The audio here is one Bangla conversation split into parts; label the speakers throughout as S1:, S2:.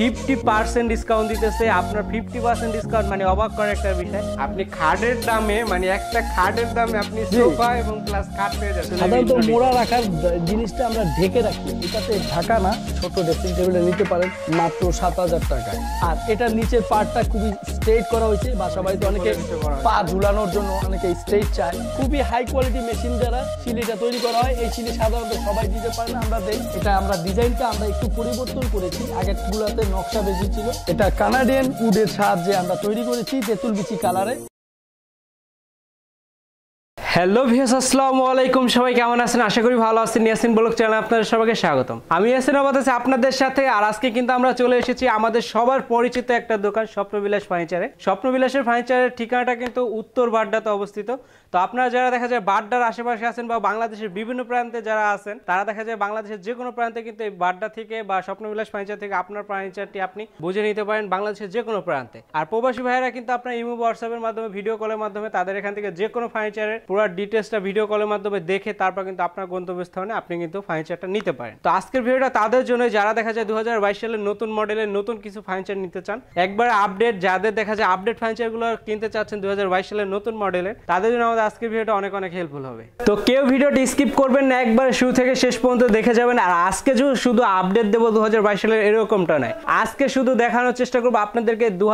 S1: ফিফটি পার্সেন্ট ডিসকাউন্ট দিতেছে আপনার ফিফটি পার্সেন্ট ডিসকাউন্ট মানে অবাক করার একটা বিষয় আপনি খাটের দামে মানে একটা খাটের দামে আপনি সোফা এবং প্লাস খাট পেয়ে যাচ্ছেন সাধারণত মোড়া
S2: রাখার জিনিসটা আমরা ঢেকে রাখি এটাতে ঢাকা না ছোট ড্রেসিং টেবিলে নিতে পারেন মাত্র সাত হাজার টাকা আর এটা নিচের পার্টটা খুবই স্ট্রেট করা হয়েছে বাসা বাড়িতে অনেকে পা ঝুলানোর জন্য অনেকে স্ট্রেট চায় খুবই হাই কোয়ালিটি মেশিন দ্বারা সিলিটা তৈরি করা হয় এই সিলি সাধারণত সবাই দিতে পারে না আমরা দেই এটা আমরা ডিজাইনটা আমরা একটু পরিবর্তন করেছি আগের তুলাতে নকশা বেশি ছিল এটা কানাডিয়ান উডের সাহায্যে আমরা তৈরি করেছি তেঁতুল বিচি কালারে
S1: হ্যালো ভিয়াস আসসালামু আলাইকুম সবাই কেমন আছেন আশা করি ভালো আছেন ইয়াসিন বলক চ্যানেল আপনাদের সবাইকে স্বাগতম আমি ইয়াসিন আবাদ আছি আপনাদের সাথে আর আজকে কিন্তু আমরা চলে এসেছি আমাদের সবার পরিচিত একটা দোকান স্বপ্নবিলাস ফার্নিচারে স্বপ্নবিলাসের ফার্নিচারের ঠিকানাটা কিন্তু উত্তর বাড্ডাতে অবস্থিত তো আপনারা যারা দেখা যায় বাড্ডার আশেপাশে আছেন বা বাংলাদেশের বিভিন্ন প্রান্তে যারা আছেন তারা দেখা যায় বাংলাদেশের যে কোনো প্রান্তে কিন্তু এই বাড্ডা থেকে বা স্বপ্নবিলাস ফার্নিচার থেকে আপনার ফার্নিচারটি আপনি বুঝে নিতে পারেন বাংলাদেশের যে কোনো প্রান্তে আর প্রবাসী ভাইয়েরা কিন্তু আপনার ইমো হোয়াটসঅ্যাপের মাধ্যমে ভিডিও কলের মাধ্যমে তাদের এখান থেকে যে কোনো ফার্নিচারের পুরো ডিটেলসটা ভিডিও কলের মাধ্যমে দেখে তারপর কিন্তু আপনার গন্তব্যস্থানে আপনি কিন্তু ফার্নিচারটা নিতে পারেন তো আজকের ভিডিওটা তাদের জন্য যারা দেখা যায় দু সালের নতুন মডেলের নতুন কিছু ফার্নিচার নিতে চান একবার আপডেট যাদের দেখা যায় আপডেট ফার্নিচারগুলো কিনতে চাচ্ছেন দু সালের নতুন মডেলের তাদের জন্য আমাদের আমাদের আজকের ভিডিওটা অনেক অনেক হেল্পফুল হবে তো কেউ ভিডিওটি স্কিপ করবেন না একবার শুরু থেকে শেষ পর্যন্ত দেখে যাবেন আর আজকে যে শুধু আপডেট দেবো দু সালের এরকমটা নয় আজকে শুধু দেখানোর চেষ্টা করবো আপনাদেরকে দু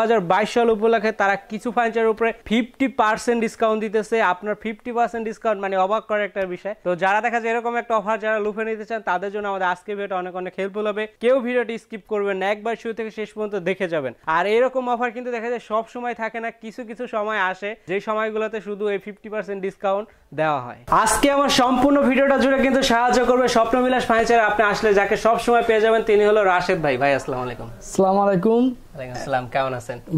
S1: সাল উপলক্ষে তারা কিছু ফার্নিচারের উপরে ফিফটি পার্সেন্ট ডিসকাউন্ট দিতেছে আপনার ফিফটি পার্সেন্ট ডিসকাউন্ট মানে অবাক করে একটা বিষয় তো যারা দেখা যায় এরকম একটা অফার যারা লুফে নিতে চান তাদের জন্য আমাদের আজকের ভিডিওটা অনেক অনেক হেল্পফুল হবে কেউ ভিডিওটি স্কিপ করবেন না একবার শুরু থেকে শেষ পর্যন্ত দেখে যাবেন আর এরকম অফার কিন্তু দেখা যায় সব সময় থাকে না কিছু কিছু সময় আসে যে সময়গুলোতে শুধু এই ফিফটি পার্সেন্ট ডিসকাউন্ট দেওয়া হয় আজকে আমার সম্পূর্ণ ভিডিওটা জুড়ে কিন্তু সাহায্য করবে স্বপ্নবিলাস ফার্নিচার আপনি আসলে যাকে সব সময় পেয়ে যাবেন তিনি হলো রাশেদ ভাই ভাই আসসালামু আলাইকুম
S2: আসসালামু আলাইকুম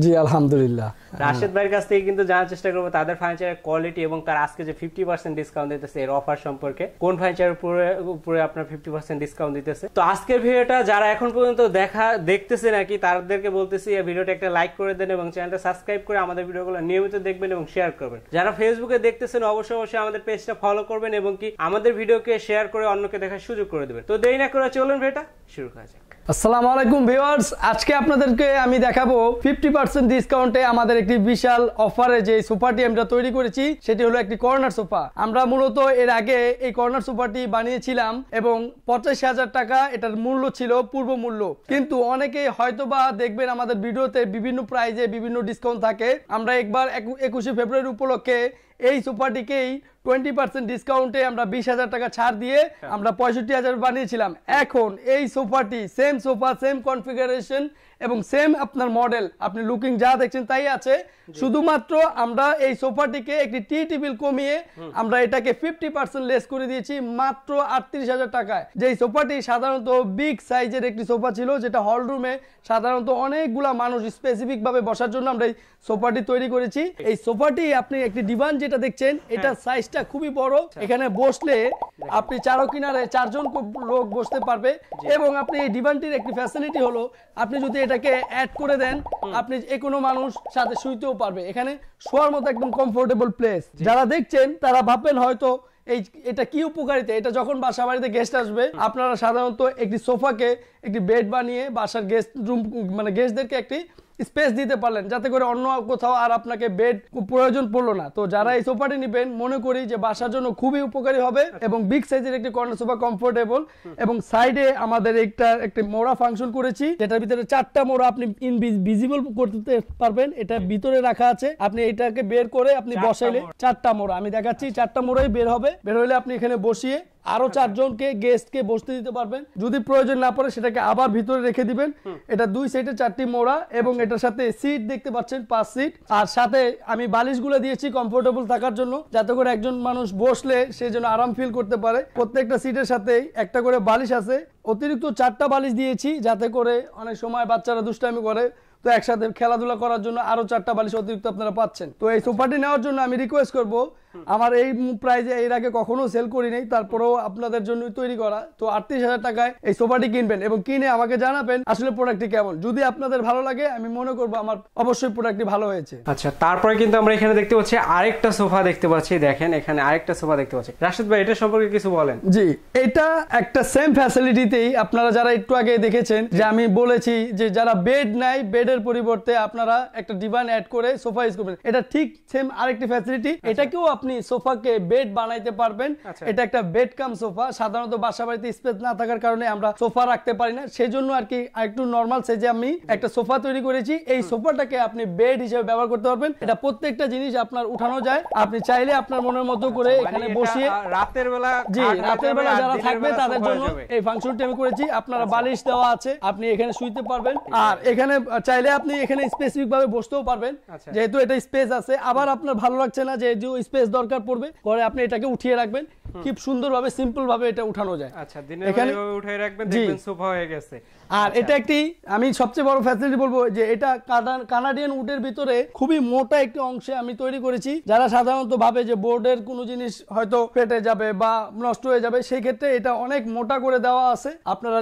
S2: জি আলহামদুলিল্লাহ রাশেদ
S1: ভাইয়ের কাছ থেকে কিন্তু জানার চেষ্টা করবো তাদের ফার্নিচারের কোয়ালিটি এবং তার আজকে যে ফিফটি পার্সেন্ট ডিসকাউন্ট দিতেছে এর অফার সম্পর্কে কোন উপরে উপরে আপনার ফিফটি পার্সেন্ট ডিসকাউন্ট দিতেছে তো আজকের ভিডিওটা যারা এখন পর্যন্ত দেখা দেখতেছে নাকি তাদেরকে বলতেছি ভিডিওটা একটা লাইক করে দেন এবং চ্যানেলটা সাবস্ক্রাইব করে আমাদের ভিডিওগুলো নিয়মিত দেখবেন এবং শেয়ার করবেন যারা ফেসবুকে দেখতেছেন অবশ্যই অবশ্যই আমাদের পেজটা ফলো করবেন এবং কি আমাদের ভিডিওকে শেয়ার করে অন্যকে দেখার সুযোগ করে দেবেন তো দেরি না করে চলুন ভিডিওটা শুরু করা যাক
S2: আসসালামু আলাইকুম ভিউয়ার্স আজকে আপনাদেরকে আমি দেখাবো ফিফটি পার্সেন্ট ডিসকাউন্টে আমাদের একটি বিশাল অফারে যে সোফাটি আমরা তৈরি করেছি সেটি হলো একটি কর্নার সোফা আমরা মূলত এর আগে এই কর্নার সোফাটি বানিয়েছিলাম এবং পঁচাশি হাজার টাকা এটার মূল্য ছিল পূর্ব মূল্য কিন্তু অনেকে হয়তোবা দেখবেন আমাদের ভিডিওতে বিভিন্ন প্রাইজে বিভিন্ন ডিসকাউন্ট থাকে আমরা একবার একুশে ফেব্রুয়ারি উপলক্ষে এই সোফাটিকেই টোয়েন্টি পার্সেন্ট ডিসকাউন্টে আমরা বিশ হাজার টাকা ছাড় দিয়ে হ্যাঁ। আমরা পঁয়ষট্টি হাজার বানিয়েছিলাম এখন এই সোফাটি সেম সোফা সেম কনফিগারেশন এবং সেম আপনার মডেল আপনি লুকিং যা দেখছেন তাই আছে শুধুমাত্র আমরা এই সোফাটিকে একটি টি টেবিল কমিয়ে আমরা এটাকে ফিফটি পার্সেন্ট লেস করে দিয়েছি মাত্র আটত্রিশ হাজার টাকায় যে সোফাটি সাধারণত বিগ সাইজের একটি সোফা ছিল যেটা হল রুমে সাধারণত অনেকগুলা মানুষ স্পেসিফিকভাবে বসার জন্য আমরা এই সোফাটি তৈরি করেছি এই সোফাটি আপনি একটি ডিভান যেটা দেখছেন হ্যাঁ। এটা সাইজটা খুবই বড় আচ্ছা। এখানে বসলে আপনি চারো কিনারে চারজন লোক বসতে পারবে এবং আপনি এই ডিভানটির একটি ফ্যাসিলিটি হলো আপনি যদি এটাকে অ্যাড করে দেন আপনি যে কোনো মানুষ সাথে শুইতেও পারবে এখানে শোয়ার মতো একদম কমফোর্টেবল প্লেস যারা দেখছেন তারা ভাববেন হয়তো এই এটা কি উপকারিতা এটা যখন বাসা বাড়িতে গেস্ট আসবে আপনারা সাধারণত একটি সোফাকে একটি বেড বানিয়ে বাসার গেস্ট রুম মানে গেস্টদেরকে একটি স্পেস দিতে পারলেন যাতে করে অন্য কোথাও আর আপনাকে বেড প্রয়োজন পড়লো না তো যারা এই সোফাটি নিবেন মনে করি যে বাসার জন্য খুবই উপকারী হবে এবং বিগ সাইজের একটি কর্নার সোফা কমফোর্টেবল এবং সাইডে আমাদের একটা একটি মোড়া ফাংশন করেছি যেটার ভিতরে চারটা মোড়া আপনি ইনভিজিবল করতে পারবেন এটা ভিতরে রাখা আছে আপনি এটাকে বের করে আপনি বসাইলে চারটা মোড়া আমি দেখাচ্ছি চারটা মোড়াই বের হবে বের হলে আপনি এখানে বসিয়ে আরো চারজনকে গেস্টকে বসতে দিতে পারবেন যদি প্রয়োজন না পড়ে সেটাকে আবার ভিতরে রেখে দিবেন এটা দুই সাইডে চারটি মোড়া এবং আচ্ছা। এটার সাথে সিট দেখতে পাচ্ছেন পাঁচ সিট আর সাথে আমি বালিশগুলো দিয়েছি কমফোর্টেবল থাকার জন্য যাতে করে একজন মানুষ বসলে সে যেন আরাম ফিল করতে পারে প্রত্যেকটা সিটের সাথে একটা করে বালিশ আছে অতিরিক্ত চারটা বালিশ দিয়েছি যাতে করে অনেক সময় বাচ্চারা দুষ্টামি করে তো একসাথে খেলাধুলা করার জন্য আরো চারটা বালিশ অতিরিক্ত আপনারা পাচ্ছেন তো এই সোফাটি নেওয়ার জন্য আমি রিকোয়েস্ট করবো আমার এই প্রাইজে এর আগে কখনো সেল করি নাই তারপরেও আপনাদের জন্য তৈরি করা তো আটত্রিশ হাজার টাকায় এই সোফাটি কিনবেন এবং কিনে আমাকে জানাবেন আসলে প্রোডাক্টটি কেমন যদি আপনাদের ভালো লাগে আমি মনে করবো আমার অবশ্যই প্রোডাক্টটি ভালো হয়েছে
S1: আচ্ছা তারপরে কিন্তু আমরা এখানে দেখতে পাচ্ছি আরেকটা সোফা দেখতে পাচ্ছি দেখেন এখানে আরেকটা সোফা দেখতে পাচ্ছি রাশিদ ভাই এটা সম্পর্কে কিছু বলেন জি
S2: এটা একটা সেম ফ্যাসিলিটিতেই আপনারা যারা একটু আগে দেখেছেন যে আমি বলেছি যে যারা বেড নাই বেডের পরিবর্তে আপনারা একটা ডিভান অ্যাড করে সোফা ইউজ করবেন এটা ঠিক সেম আরেকটি ফ্যাসিলিটি আচ্ছা। এটাকেও আপনি আপনি সোফাকে বেড বানাইতে পারবেন আচ্ছা। এটা একটা বেড কাম সোফা সাধারণত বাসা বাড়িতে স্পেস না থাকার কারণে আমরা সোফা রাখতে পারি না সেই জন্য আর কি একটু নর্মাল সেজে আমি একটা সোফা তৈরি করেছি এই সোফাটাকে আপনি বেড হিসেবে ব্যবহার করতে পারবেন এটা প্রত্যেকটা জিনিস আপনার উঠানো যায় আপনি চাইলে আপনার মনের মতো আচ্ছা, করে মানে এখানে বসিয়ে
S1: রাতের বেলা জি রাতের বেলা যারা থাকবে তাদের জন্য
S2: এই ফাংশনটি আমি করেছি আপনার আচ্ছা। বালিশ দেওয়া আছে আপনি এখানে শুইতে পারবেন আর এখানে চাইলে আপনি এখানে স্পেসিফিক ভাবে বসতেও পারবেন যেহেতু এটা স্পেস আছে আবার আপনার ভালো লাগছে না যে স্পেস দরকার পড়বে পরে আপনি এটাকে উঠিয়ে রাখবেন খুব সুন্দরভাবে সিম্পল ভাবে এটা উঠানো যায় আচ্ছা দিনে এখানে
S1: উঠিয়ে রাখবেন দেখবেন সোফা হয়ে গেছে আর
S2: আচ্ছা। এটা একটি আমি সবচেয়ে বড় ফ্যাসিলিটি বলবো যে এটা কানাডিয়ান উডের ভিতরে খুবই মোটা একটি অংশে আমি তৈরি করেছি যারা সাধারণত ভাবে যে বোর্ডের কোনো জিনিস হয়তো ফেটে যাবে বা নষ্ট হয়ে যাবে সেই ক্ষেত্রে এটা অনেক মোটা করে দেওয়া আছে আপনারা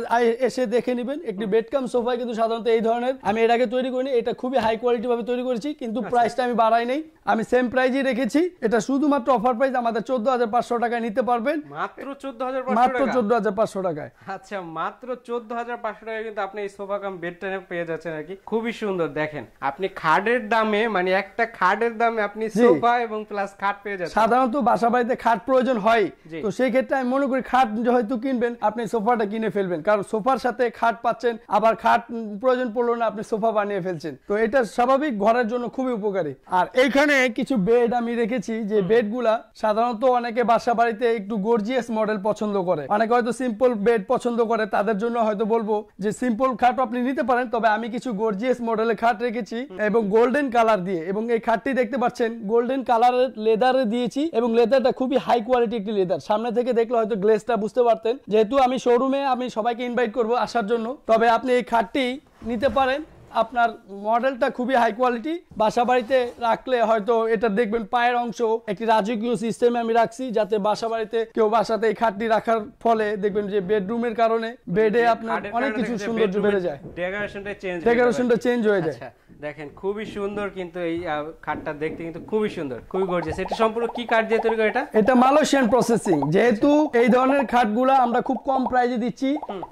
S2: এসে দেখে নেবেন একটি বেডকাম সোফা কিন্তু সাধারণত এই ধরনের আমি এর আগে তৈরি করিনি এটা খুবই হাই কোয়ালিটি ভাবে তৈরি করেছি কিন্তু প্রাইসটা আচ্ছা। আমি বাড়াই নেই আমি সেম প্রাইজই রেখেছি এটা শুধুমাত্র অফার প্রাইস আমাদের চোদ্দ হাজার পাঁচশো টাকায় নিতে নিতে পারবেন
S1: মাত্র চোদ্দ হাজার মাত্র চোদ্দ
S2: হাজার পাঁচশো টাকায়
S1: আচ্ছা মাত্র চোদ্দ হাজার পাঁচশো টাকায় কিন্তু আপনি এই সোফা কাম বেডটা পেয়ে যাচ্ছেন আরকি খুবই সুন্দর দেখেন আপনি খাটের দামে মানে একটা খাটের দামে আপনি সোফা এবং প্লাস খাট পেয়ে যাচ্ছেন সাধারণত
S2: বাসা বাড়িতে খাট প্রয়োজন হয় তো সেই ক্ষেত্রে আমি মনে করি খাট হয়তো কিনবেন আপনি সোফাটা কিনে ফেলবেন কারণ সোফার সাথে খাট পাচ্ছেন আবার খাট প্রয়োজন পড়লো না আপনি সোফা বানিয়ে ফেলছেন তো এটা স্বাভাবিক ঘরের জন্য খুবই উপকারী আর এইখানে কিছু বেড আমি রেখেছি যে বেডগুলা সাধারণত অনেকে বাসা বাড়িতে মেয়েতে একটু গর্জিয়াস মডেল পছন্দ করে অনেকে হয়তো সিম্পল বেড পছন্দ করে তাদের জন্য হয়তো বলবো যে সিম্পল খাট আপনি নিতে পারেন তবে আমি কিছু গর্জিয়াস মডেলের খাট রেখেছি এবং গোল্ডেন কালার দিয়ে এবং এই খাটটি দেখতে পাচ্ছেন গোল্ডেন কালারের লেদারে দিয়েছি এবং লেদারটা খুবই হাই কোয়ালিটি একটি লেদার সামনে থেকে দেখলে হয়তো গ্লেসটা বুঝতে পারতেন যেহেতু আমি শোরুমে আমি সবাইকে ইনভাইট করব আসার জন্য তবে আপনি এই খাটটি নিতে পারেন আপনার মডেলটা খুবই হাই কোয়ালিটি বাসা বাড়িতে রাখলে হয়তো এটা দেখবেন পায়ের অংশ একটি রাজকীয় সিস্টেমে আমি রাখছি যাতে বাসা বাড়িতে কেউ বাসাতে এই খাটটি রাখার ফলে দেখবেন যে বেডরুমের কারণে বেডে আপনার অনেক কিছু সৌন্দর্য বেড়ে যায়
S1: ডেকোরেশনটা চেঞ্জ ডেকোরেশনটা চেঞ্জ হয়ে যায় আচ্ছা, দেখেন খুবই সুন্দর কিন্তু এই খাটটা দেখতে কিন্তু খুবই সুন্দর খুবই গর্জিয়াস এটা সম্পূর্ণ কি কাঠ দিয়ে তৈরি করে এটা এটা
S2: মালয়েশিয়ান প্রসেসিং যেহেতু এই ধরনের খাটগুলো আমরা খুব কম প্রাইজে দিচ্ছি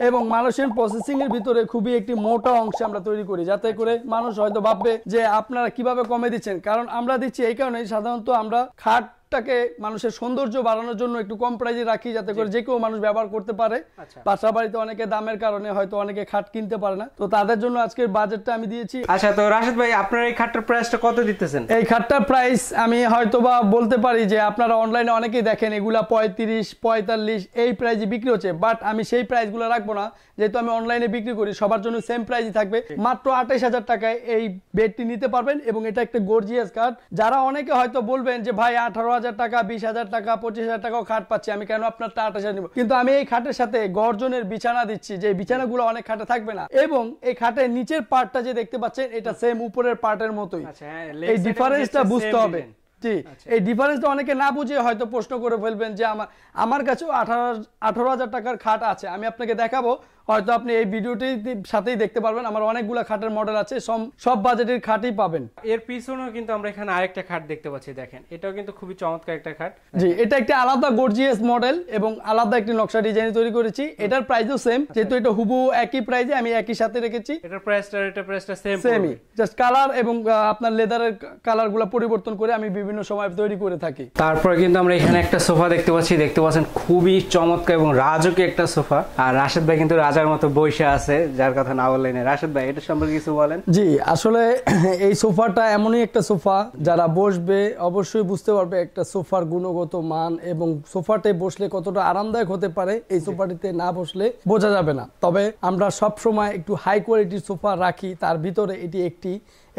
S2: এবং মালয়েশিয়ান প্রসেসিং এর ভিতরে খুবই একটি মোটা অংশ আমরা তৈরি করি যাতে করে মানুষ হয়তো ভাববে যে আপনারা কিভাবে কমে দিচ্ছেন কারণ আমরা দিচ্ছি এই কারণে সাধারণত আমরা খাট লুকটাকে মানুষের সৌন্দর্য বাড়ানোর জন্য একটু কম প্রাইজে রাখি যাতে করে যে কেউ মানুষ ব্যবহার করতে পারে আচ্ছা। পাশা বাড়িতে অনেকে দামের কারণে হয়তো অনেকে খাট কিনতে পারে না তো তাদের জন্য আজকের বাজেটটা আমি দিয়েছি আচ্ছা তো রাশেদ
S1: ভাই আপনার এই খাটটার প্রাইসটা কত দিতেছেন এই খাটটার প্রাইস আমি
S2: হয়তো বা বলতে পারি যে আপনারা অনলাইনে অনেকেই দেখেন এগুলা পঁয়ত্রিশ পঁয়তাল্লিশ এই প্রাইজে বিক্রি হচ্ছে বাট আমি সেই প্রাইসগুলো রাখবো না যেহেতু আমি অনলাইনে বিক্রি করি সবার জন্য সেম প্রাইসই থাকবে মাত্র আঠাইশ হাজার টাকায় এই বেডটি নিতে পারবেন এবং এটা একটা গর্জিয়াস কাঠ যারা অনেকে হয়তো বলবেন যে ভাই আঠারো হাজার টাকা বিশ হাজার টাকা পঁচিশ হাজার টাকাও খাট পাচ্ছি আমি কেন আপনার আপনারটা আঠাশ নিব কিন্তু আমি এই খাটের সাথে গর্জনের বিছানা দিচ্ছি যে বিছানাগুলো অনেক খাটে থাকবে না এবং এই খাটের নিচের পার্টটা যে দেখতে পাচ্ছেন এটা সেম উপরের পার্টের মতোই আচ্ছা, হ্যাঁ, এই ডিফারেন্সটা বুঝতে হবে জি আচ্ছা। এই ডিফারেন্সটা অনেকে না বুঝে হয়তো প্রশ্ন করে ফেলবেন যে আমার আমার কাছেও আঠারো আঠারো হাজার টাকার খাট আছে আমি আপনাকে দেখাবো হয়তো আপনি এই ভিডিওটি সাথেই দেখতে পারবেন আমার অনেকগুলো
S1: খাটের মডেল আছে সব বাজেটের খাটই পাবেন এর পিছনেও কিন্তু আমরা এখানে আরেকটা খাট দেখতে পাচ্ছি দেখেন এটাও কিন্তু খুবই চমৎকার একটা খাট
S2: জি এটা একটা আলাদা গর্জিয়াস মডেল এবং আলাদা একটি নকশা ডিজাইন তৈরি করেছি এটার প্রাইসও সেম যেহেতু এটা হুবু একই প্রাইসে আমি একই সাথে রেখেছি এটার প্রাইসটা এটা প্রাইসটা সেম সেমই জাস্ট কালার এবং আপনার লেদারের কালারগুলো পরিবর্তন করে আমি বিভিন্ন সময় তৈরি করে থাকি
S1: তারপরে কিন্তু আমরা এখানে একটা সোফা দেখতে পাচ্ছি দেখতে পাচ্ছেন খুবই চমৎকার এবং রাজকীয় একটা সোফা আর রাশেদ ভাই কিন্তু রাজার মতো বৈশা আছে যার কথা না বললেন রাশেদ ভাই এটা সম্পর্কে কিছু বলেন জি আসলে এই সোফাটা এমনই একটা সোফা যারা বসবে অবশ্যই
S2: বুঝতে পারবে একটা সোফার গুণগত মান এবং সোফাতে বসলে কতটা আরামদায়ক হতে পারে এই সোফাটিতে না বসলে বোঝা যাবে না তবে আমরা সব সময় একটু হাই কোয়ালিটির সোফা রাখি তার ভিতরে এটি একটি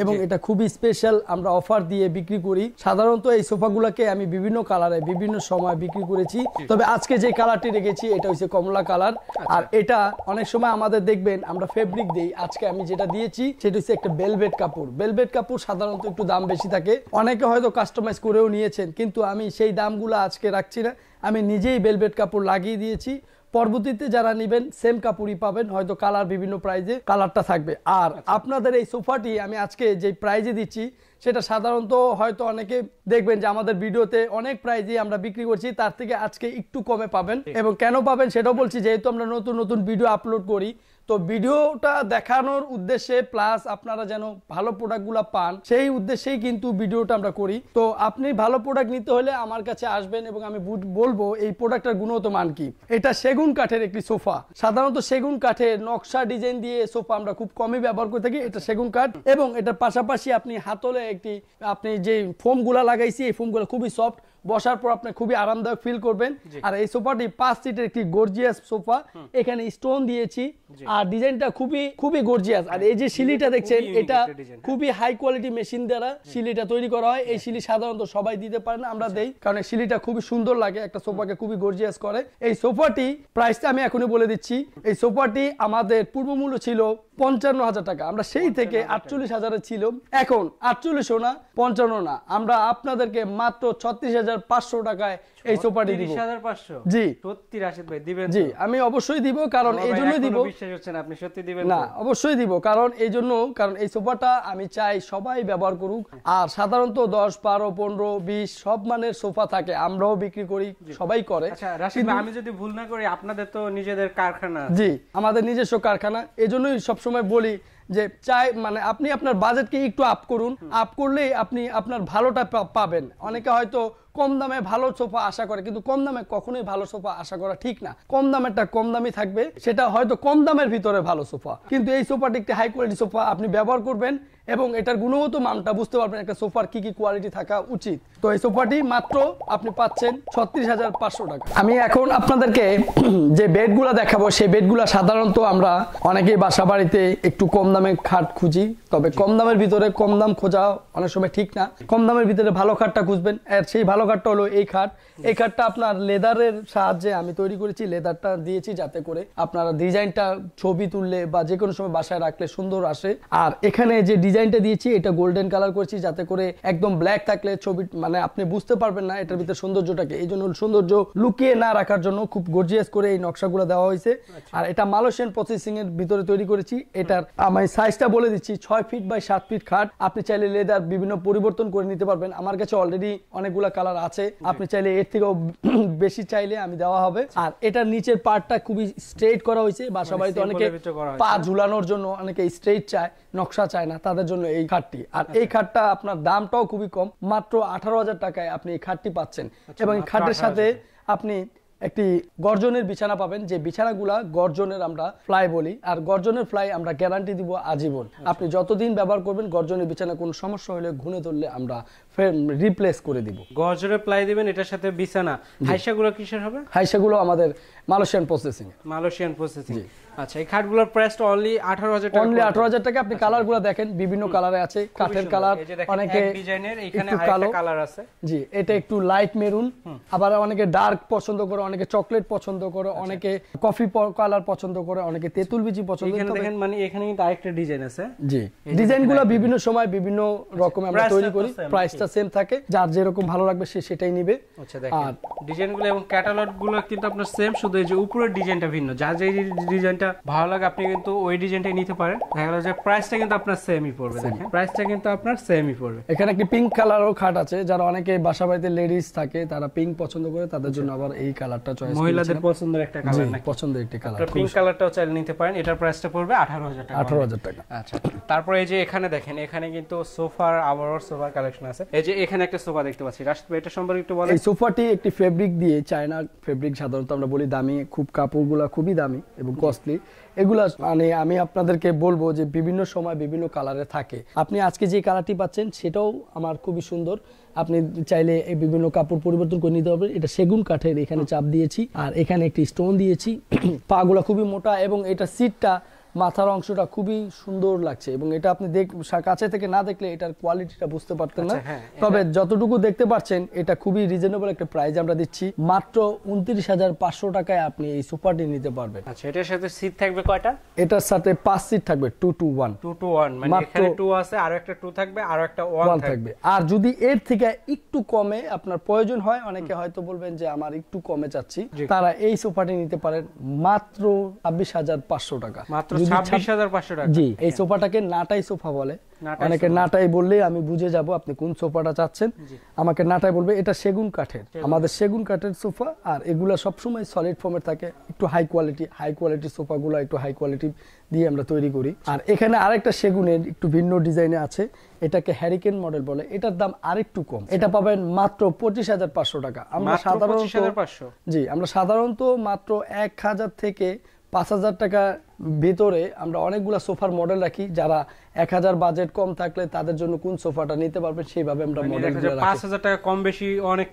S2: এবং এটা খুবই স্পেশাল আমরা অফার দিয়ে বিক্রি করি সাধারণত এই সোফাগুলোকে আমি বিভিন্ন কালারে বিভিন্ন সময় বিক্রি করেছি তবে আজকে যে কালারটি রেখেছি এটা হচ্ছে কমলা কালার আচ্ছা। আর এটা অনেক সময় আমাদের দেখবেন আমরা ফেব্রিক দিই আজকে আমি যেটা দিয়েছি সেটা হচ্ছে একটা বেলভেট কাপড় বেলভেট কাপড় সাধারণত একটু দাম বেশি থাকে অনেকে হয়তো কাস্টমাইজ করেও নিয়েছেন কিন্তু আমি সেই দামগুলো আজকে রাখছি না আমি নিজেই বেলভেট কাপড় লাগিয়ে দিয়েছি পরবর্তীতে যারা নেবেন সেম কাপড়ই পাবেন হয়তো কালার বিভিন্ন প্রাইজে কালারটা থাকবে আর আচ্ছা। আপনাদের এই সোফাটি আমি আজকে যে প্রাইজে দিচ্ছি সেটা সাধারণত হয়তো অনেকে দেখবেন যে আমাদের ভিডিওতে অনেক প্রাইজে আমরা বিক্রি করছি তার থেকে আজকে একটু কমে পাবেন এবং কেন পাবেন সেটাও বলছি যেহেতু আমরা নতুন নতুন ভিডিও আপলোড করি তো ভিডিওটা দেখানোর উদ্দেশ্যে প্লাস আপনারা যেন ভালো প্রোডাক্টগুলো পান সেই উদ্দেশ্যেই কিন্তু ভিডিওটা আমরা করি তো আপনি ভালো প্রোডাক্ট নিতে হলে আমার কাছে আসবেন এবং আমি বলবো এই প্রোডাক্টটার গুণগত মান কি এটা সেগুন কাঠের একটি সোফা সাধারণত সেগুন কাঠের নকশা ডিজাইন দিয়ে সোফা আমরা খুব কমই ব্যবহার করে থাকি এটা সেগুন কাঠ এবং এটার পাশাপাশি আপনি হাতলে একটি আপনি যে ফোমগুলা লাগাইছি এই ফোমগুলো খুবই সফট বসার পর আপনি খুবই আরামদায়ক ফিল করবেন আর এই সোফাটি পাঁচ সিটের একটি গর্জিয়াস সোফা এখানে স্টোন দিয়েছি আর ডিজাইনটা খুবই খুবই গর্জিয়াস আর এই যে হ্যাঁ, শিলিটা দেখছেন এটা হ্যাঁ। খুবই হাই কোয়ালিটি মেশিন দ্বারা শিলিটা তৈরি করা হয় এই হ্যাঁ। শিলি সাধারণত সবাই দিতে পারে না আমরা দেই কারণ এই শিলিটা খুবই সুন্দর লাগে একটা সোফাকে খুবই গর্জিয়াস করে এই সোফাটি প্রাইসটা আমি এখনই বলে দিচ্ছি এই সোফাটি আমাদের পূর্বমূল্য ছিল পঞ্চান্ন হাজার টাকা আমরা সেই থেকে আটচল্লিশ হাজারে ছিল এখন আটচল্লিশও না পঞ্চান্ন না আমরা আপনাদেরকে মাত্র ছত্রিশ হাজার পাঁচশো টাকায় এই সোফাটি দিব
S1: জি সত্যি রাশিদ ভাই দিবেন জি
S2: আমি অবশ্যই দিব কারণ এই জন্য দিব
S1: বিশ্বাস হচ্ছে না আপনি সত্যি দিবেন না
S2: অবশ্যই দিব কারণ এই জন্য কারণ এই সোফাটা আমি চাই সবাই ব্যবহার করুক আর সাধারণত দশ বারো পনেরো বিশ সব মানের সোফা থাকে আমরাও বিক্রি করি সবাই করে আচ্ছা, আমি
S1: যদি ভুল না করি আপনাদের তো নিজেদের কারখানা
S2: জি আমাদের নিজস্ব কারখানা এই জন্যই সব সবসময় বলি যে চাই মানে আপনি আপনার বাজেটকে একটু আপ করুন আপ করলেই আপনি আপনার ভালোটা পাবেন অনেকে হয়তো কম দামে ভালো সোফা আশা করে কিন্তু কম দামে কখনোই ভালো সোফা আশা করা ঠিক না কম দামেরটা কম দামই থাকবে সেটা হয়তো কম দামের ভিতরে ভালো সোফা কিন্তু এই সোফাটি একটি হাই কোয়ালিটি সোফা আপনি ব্যবহার করবেন এবং এটার গুণগত মানটা বুঝতে পারবেন একটা সোফার কি কি কোয়ালিটি থাকা উচিত তো এই সোফাটি মাত্র আপনি পাচ্ছেন ছত্রিশ হাজার পাঁচশো টাকা আমি এখন আপনাদেরকে যে বেডগুলো দেখাবো সেই বেডগুলো সাধারণত আমরা অনেকেই বাসা বাড়িতে একটু কম দামে খাট খুঁজি তবে কম দামের ভিতরে কম দাম খোঁজা অনেক সময় ঠিক না কম দামের ভিতরে ভালো খাটটা খুঁজবেন আর সেই ভালো খাটটা হলো এই খাট এই খাটটা আপনার লেদারের সাহায্যে আমি তৈরি করেছি লেদারটা দিয়েছি যাতে করে আপনারা ডিজাইনটা ছবি তুললে বা যে কোনো সময় বাসায় রাখলে সুন্দর আসে আর এখানে যে ডিজাইন ডিজাইনটা দিয়েছি এটা গোল্ডেন কালার করছি যাতে করে একদম ব্ল্যাক থাকলে ছবি মানে আপনি বুঝতে পারবেন না এটার ভিতরে সৌন্দর্যটাকে এই জন্য সৌন্দর্য লুকিয়ে না রাখার জন্য খুব গর্জিয়াস করে এই নকশাগুলো দেওয়া হয়েছে আচ্ছা। আর এটা মালসেন প্রসেসিং এর ভিতরে তৈরি করেছি এটার আমি সাইজটা বলে দিচ্ছি ছয় ফিট বাই সাত ফিট খাট আপনি চাইলে লেদার বিভিন্ন পরিবর্তন করে নিতে পারবেন আমার কাছে অলরেডি অনেকগুলো কালার আছে আপনি চাইলে এর থেকেও বেশি চাইলে আমি দেওয়া হবে আর এটার নিচের পার্টটা খুবই স্ট্রেট করা হয়েছে বাসা মানে বাড়িতে অনেকে পা ঝুলানোর জন্য অনেকে স্ট্রেট চায় নকশা চায় না তাদের আপনার জন্য এই খাটটি আর আচ্ছা। এই খাটটা আপনার দামটাও খুবই কম মাত্র আঠারো হাজার টাকায় আপনি এই খাটটি পাচ্ছেন আচ্ছা, এবং খাটের সাথে আপনি একটি গর্জনের বিছানা পাবেন যে বিছানাগুলা গর্জনের আমরা ফ্লাই বলি আর গর্জনের ফ্লাই আমরা গ্যারান্টি দিব আজীবন আচ্ছা। আপনি যতদিন ব্যবহার করবেন গর্জনের বিছানা কোনো সমস্যা হলে ঘুনে ধরলে আমরা রিপ্লেস করে দিব
S1: গজরে প্লাই দিবেন এটার সাথে বিছানা হাইসাগুলো কিসের হবে
S2: হাইসাগুলো আমাদের মালয়েশিয়ান
S1: প্রসেসিং মালয়েশিয়ান প্রসেসিং আচ্ছা এই খাটগুলোর প্রাইসটা অনলি 18000 টাকা অনলি 18000 টাকা আপনি কালারগুলো আচ্ছা। দেখেন বিভিন্ন কালারে আছে কাঠের কালার অনেকে ডিজাইনের এখানে আরেকটা কালার আছে
S2: জি এটা একটু লাইট মেরুন আবার অনেকে ডার্ক পছন্দ করে অনেকে চকলেট পছন্দ করে আচ্ছা। অনেকে কফি কালার পছন্দ করে অনেকে তেঁতুল বিজি পছন্দ করে এখানে দেখেন
S1: মানে এখানে কিন্তু আরেকটা ডিজাইন আছে
S2: জি ডিজাইনগুলো বিভিন্ন সময় বিভিন্ন আচ্ছা, রকম আমরা তৈরি করি প্রাইসটা প্রাইসটা সেম থাকে যার যেরকম ভালো লাগবে সে সেটাই নিবে আচ্ছা দেখেন আর
S1: ডিজাইনগুলো এবং ক্যাটালগগুলো কিন্তু আপনার সেম শুধু এই যে উপরের ডিজাইনটা ভিন্ন যা যে ডিজাইনটা ভালো লাগে আপনি কিন্তু ওই ডিজাইনটাই নিতে পারেন দেখা গেল যে প্রাইসটা কিন্তু আপনার সেমই পড়বে দেখেন প্রাইসটা কিন্তু আপনার সেমই পড়বে
S2: এখানে একটি পিঙ্ক কালারও খাট আছে যারা অনেকে বাসা বাড়িতে লেডিস থাকে তারা পিঙ্ক পছন্দ করে তাদের আচ্ছা। জন্য আবার এই কালারটা চয়েস মহিলাদের পছন্দের একটা কালার না পছন্দের একটি কালার আপনি পিঙ্ক
S1: কালারটাও চাইলে নিতে পারেন এটার প্রাইসটা পড়বে 18000 টাকা 18000 টাকা আচ্ছা তারপরে এই যে এখানে দেখেন এখানে কিন্তু সোফার আবারও সোফার কালেকশন আছে এই যে এখানে একটা সোফা দেখতে পাচ্ছি রাশিদ এটা সম্পর্কে একটু বলেন এই
S2: সোফাটি একটি ফেব্রিক দিয়ে চায়না ফেব্রিক সাধারণত আমরা বলি দামি খুব কাপড়গুলো খুবই দামি এবং কস্টলি এগুলা মানে আমি আপনাদেরকে বলবো যে বিভিন্ন সময় বিভিন্ন কালারে থাকে আপনি আজকে যে কালারটি পাচ্ছেন সেটাও আমার খুবই সুন্দর আপনি চাইলে এই বিভিন্ন কাপড় পরিবর্তন করে নিতে পারবেন এটা সেগুন কাঠের এখানে চাপ দিয়েছি আর এখানে একটি স্টোন দিয়েছি পাগুলা খুবই মোটা এবং এটা সিটটা মাথার অংশটা খুবই সুন্দর লাগছে এবং এটা আপনি কাছে থেকে না দেখলে এটার কোয়ালিটিটা বুঝতে পারতেন না আচ্ছা, হ্যাঁ, তবে যতটুকু দেখতে পাচ্ছেন এটা খুবই রিজনেবল একটা প্রাইস আমরা দিচ্ছি মাত্র উনত্রিশ হাজার পাঁচশো টাকায় আপনি এই সুপারটি
S1: নিতে পারবেন আচ্ছা এটার সাথে সিট থাকবে কয়টা
S2: এটার সাথে পাঁচ সিট থাকবে two two one
S1: two two one মানে এখানে টু আছে আর একটা টু থাকবে আর একটা ওয়ান থাকবে আর
S2: যদি এর থেকে একটু কমে আপনার প্রয়োজন হয় অনেকে হয়তো বলবেন যে আমার একটু কমে চাচ্ছি তারা এই সোফাটি নিতে পারেন মাত্র ছাব্বিশ হাজার পাঁচশো টাকা মাত্র
S1: যদি জি এই হ্যাঁ।
S2: সোফাটাকে নাটাই সোফা বলে
S1: অনেকে নাটাই
S2: বললে আমি বুঝে যাব আপনি কোন সোফাটা চাচ্ছেন আমাকে নাটাই বলবে এটা সেগুন কাঠের আমাদের সেগুন কাঠের সোফা আর এগুলা সবসময় সলিড ফর্মের থাকে একটু হাই কোয়ালিটি হাই কোয়ালিটি সোফাগুলো একটু হাই কোয়ালিটি দিয়ে আমরা তৈরি করি আর এখানে আরেকটা সেগুনের একটু ভিন্ন ডিজাইনে আছে এটাকে হ্যারিকেন মডেল বলে এটার দাম আরেকটু কম আচ্ছা। এটা পাবেন মাত্র পঁচিশ হাজার পাঁচশো টাকা আমরা সাধারণত জি আমরা সাধারণত মাত্র এক হাজার থেকে পাঁচ হাজার টাকা ভিতরে আমরা অনেকগুলো সোফার মডেল রাখি যারা এক হাজার বাজেট কম থাকলে তাদের জন্য কোন সোফাটা নিতে পারবে সেইভাবে আমরা মডেল মানে পাঁচ
S1: হাজার টাকা কম বেশি অনেক